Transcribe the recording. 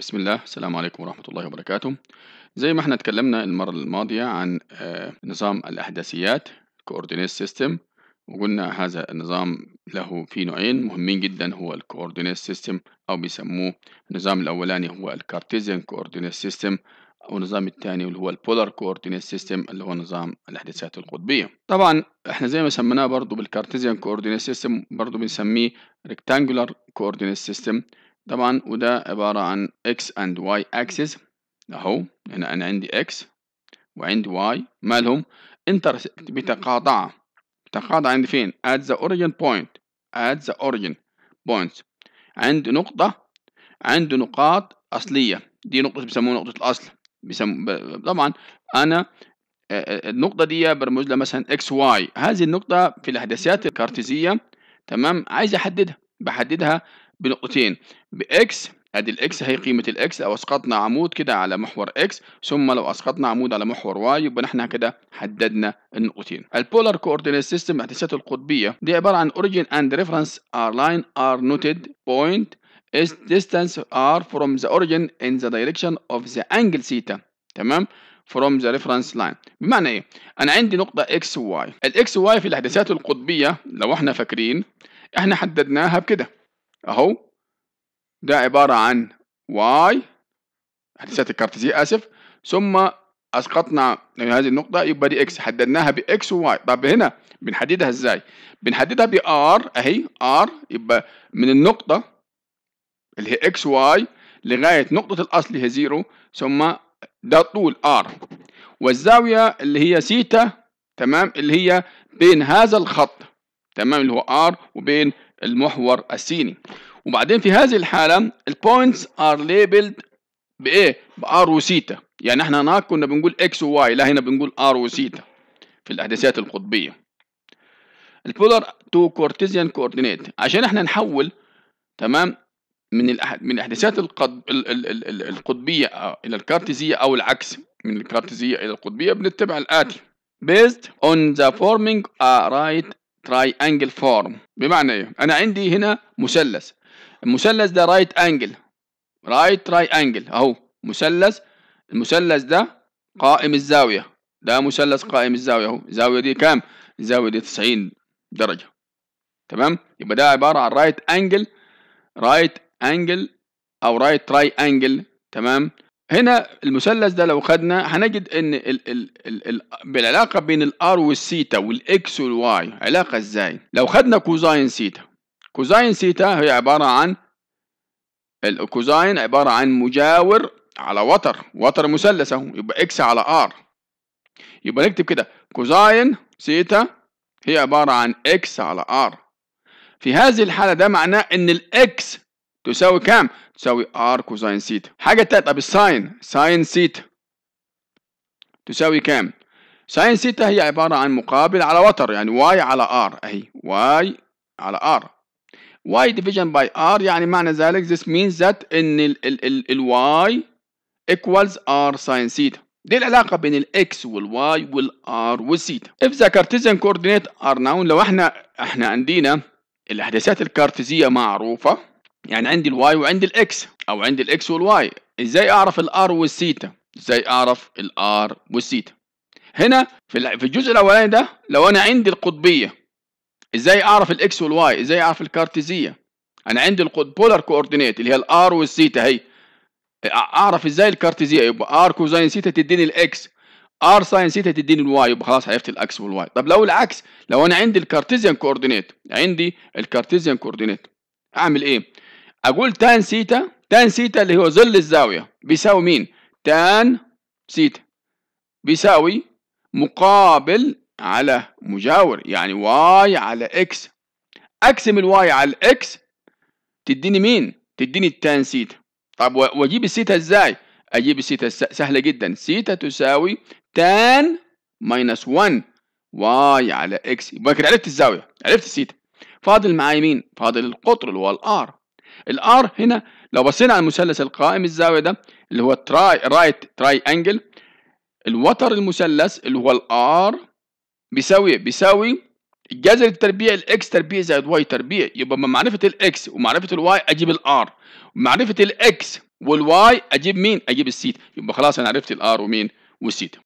بسم الله السلام عليكم ورحمة الله وبركاته زي ما احنا اتكلمنا المرة الماضية عن آه، نظام الأحداثيات Coordinate System وقلنا هذا النظام له في نوعين مهمين جدا هو Coordinate سيستم أو بيسموه النظام الأولاني هو الكارتيزيان System سيستم النظام الثاني اللي هو Polar Coordinate سيستم اللي هو نظام الاحداثيات القطبيه طبعا احنا زي ما سميناه برضو بالكارتيزيان Coordinate سيستم برضو بنسميه Rectangular Coordinate سيستم طبعا وده عبارة عن x and y axis أهو هنا أنا عندي x وعندي y مالهم intersect بتقاطع بيتقاطع عند فين at the origin point at the origin points عند نقطة عند نقاط أصلية دي نقطة بيسموها نقطة الأصل بيسم... طبعا أنا النقطة دي برمز لها مثلا اكس واي هذه النقطة في الأحداثيات الكارتيزية تمام عايز أحددها بحددها بنقطتين باكس ادي الاكس هي قيمه الاكس لو اسقطنا عمود كده على محور اكس ثم لو اسقطنا عمود على محور واي يبقى احنا كده حددنا النقطتين البولار كوردينيت سيستم الاحتياسات القطبيه دي عباره عن اوريجين اند ريفرنس ار لاين ار نوتد بوينت is distance ار from the origin in the direction of the angle ثيتا تمام from the reference line بمعنى ايه انا عندي نقطه x y الاكس y في الاحتياسات القطبيه لو احنا فاكرين احنا حددناها بكده اهو ده عبارة عن واي هندسات الكارتيزية اسف ثم اسقطنا هذه النقطة يبقى دي اكس حددناها باكس وواي طب هنا بنحددها ازاي؟ بنحددها بار r اهي r يبقى من النقطة اللي هي اكس وواي لغاية نقطة الأصل هي زيرو ثم ده طول r والزاوية اللي هي سيتا تمام اللي هي بين هذا الخط تمام اللي هو r وبين المحور السيني وبعدين في هذه الحالة البوينتس ار ليبلد بايه؟ بار وسيتا يعني احنا هناك كنا بنقول اكس وواي لا هنا بنقول ار وسيتا في الاحداثيات القطبية polar تو كورتيزيان كوردينيت عشان احنا نحول تمام من من الاحداثيات القطبية الى الكارتيزية او العكس من الكارتيزية الى القطبية بنتبع الاتي based on the forming a right triangle form بمعنى ايه انا عندي هنا مثلث المثلث ده رايت انجل رايت triangle اهو مثلث المثلث ده قائم الزاويه ده مثلث قائم الزاويه اهو الزاويه دي كام الزاويه دي 90 درجه تمام يبقى ده عباره عن رايت انجل رايت انجل او رايت تراي انجل تمام هنا المثلث ده لو خدنا هنجد ان الـ الـ الـ الـ بالعلاقه بين الار والثيتا والاكس والواي علاقه ازاي لو خدنا كوزاين ثيتا كوزاين ثيتا هي عباره عن الكوزاين عباره عن مجاور على وتر وتر مثلث اهو يبقى اكس على ار يبقى نكتب كده كوزاين ثيتا هي عباره عن اكس على ار في هذه الحاله ده معناه ان الاكس تساوي كام؟ تساوي ار كوساين ثيتا. حاجة تالتة طب الساين ساين ثيتا تساوي كام؟ ساين ثيتا هي عبارة عن مقابل على وتر يعني واي على ار اهي واي على ار واي ديفيجن باي ار يعني معنى ذلك ذس مينز ذات ان ال ال ال الواي ايكوالز r ساين ثيتا. دي العلاقة بين الاكس والواي والار والثيتا. اف ذا كارتيزيان كوردينيت ار ناون لو احنا احنا عندنا الاحداثات الكارتيزية معروفة يعني عندي الواي وعندي الاكس او عندي الاكس والواي ازاي اعرف الار والسيتا ازاي اعرف الار والسيتا هنا في الجزء الاولاني ده لو انا عندي القطبيه ازاي اعرف الاكس والواي ازاي اعرف الكارتيزيه انا عندي البولر كوردينيت اللي هي الار والسيتا اهي اعرف ازاي الكارتيزيه يبقى ار كوزاين سيتا تديني الاكس ار ساين سيتا تديني الواي يبقى خلاص عرفت الاكس والواي طب لو العكس لو انا عندي الكارتيزيان كوردينيت عندي الكارتيزيان كوردينيت اعمل ايه اقول تان سيتا تان سيتا اللي هو ظل الزاويه بيساوي مين تان سيتا بيساوي مقابل على مجاور يعني واي على اكس اقسم الواي على الاكس تديني مين تديني التان سيتا طب واجيب السيتا ازاي اجيب السيتا سهله جدا سيتا تساوي تان ماينس 1 واي على اكس يبقى كده عرفت الزاويه عرفت السيتا فاضل معايا مين فاضل القطر اللي هو الار الار هنا لو بصينا على المثلث القائم الزاويه ده اللي هو تراي رايت تراي انجل الوتر المثلث اللي هو الار بيساوي بيساوي الجذر التربيع الاكس تربيع زائد واي تربيع يبقى من معرفه الاكس ومعرفه الواي اجيب الار معرفه الاكس والواي اجيب مين اجيب السيت يبقى خلاص انا عرفت الار ومين والسيت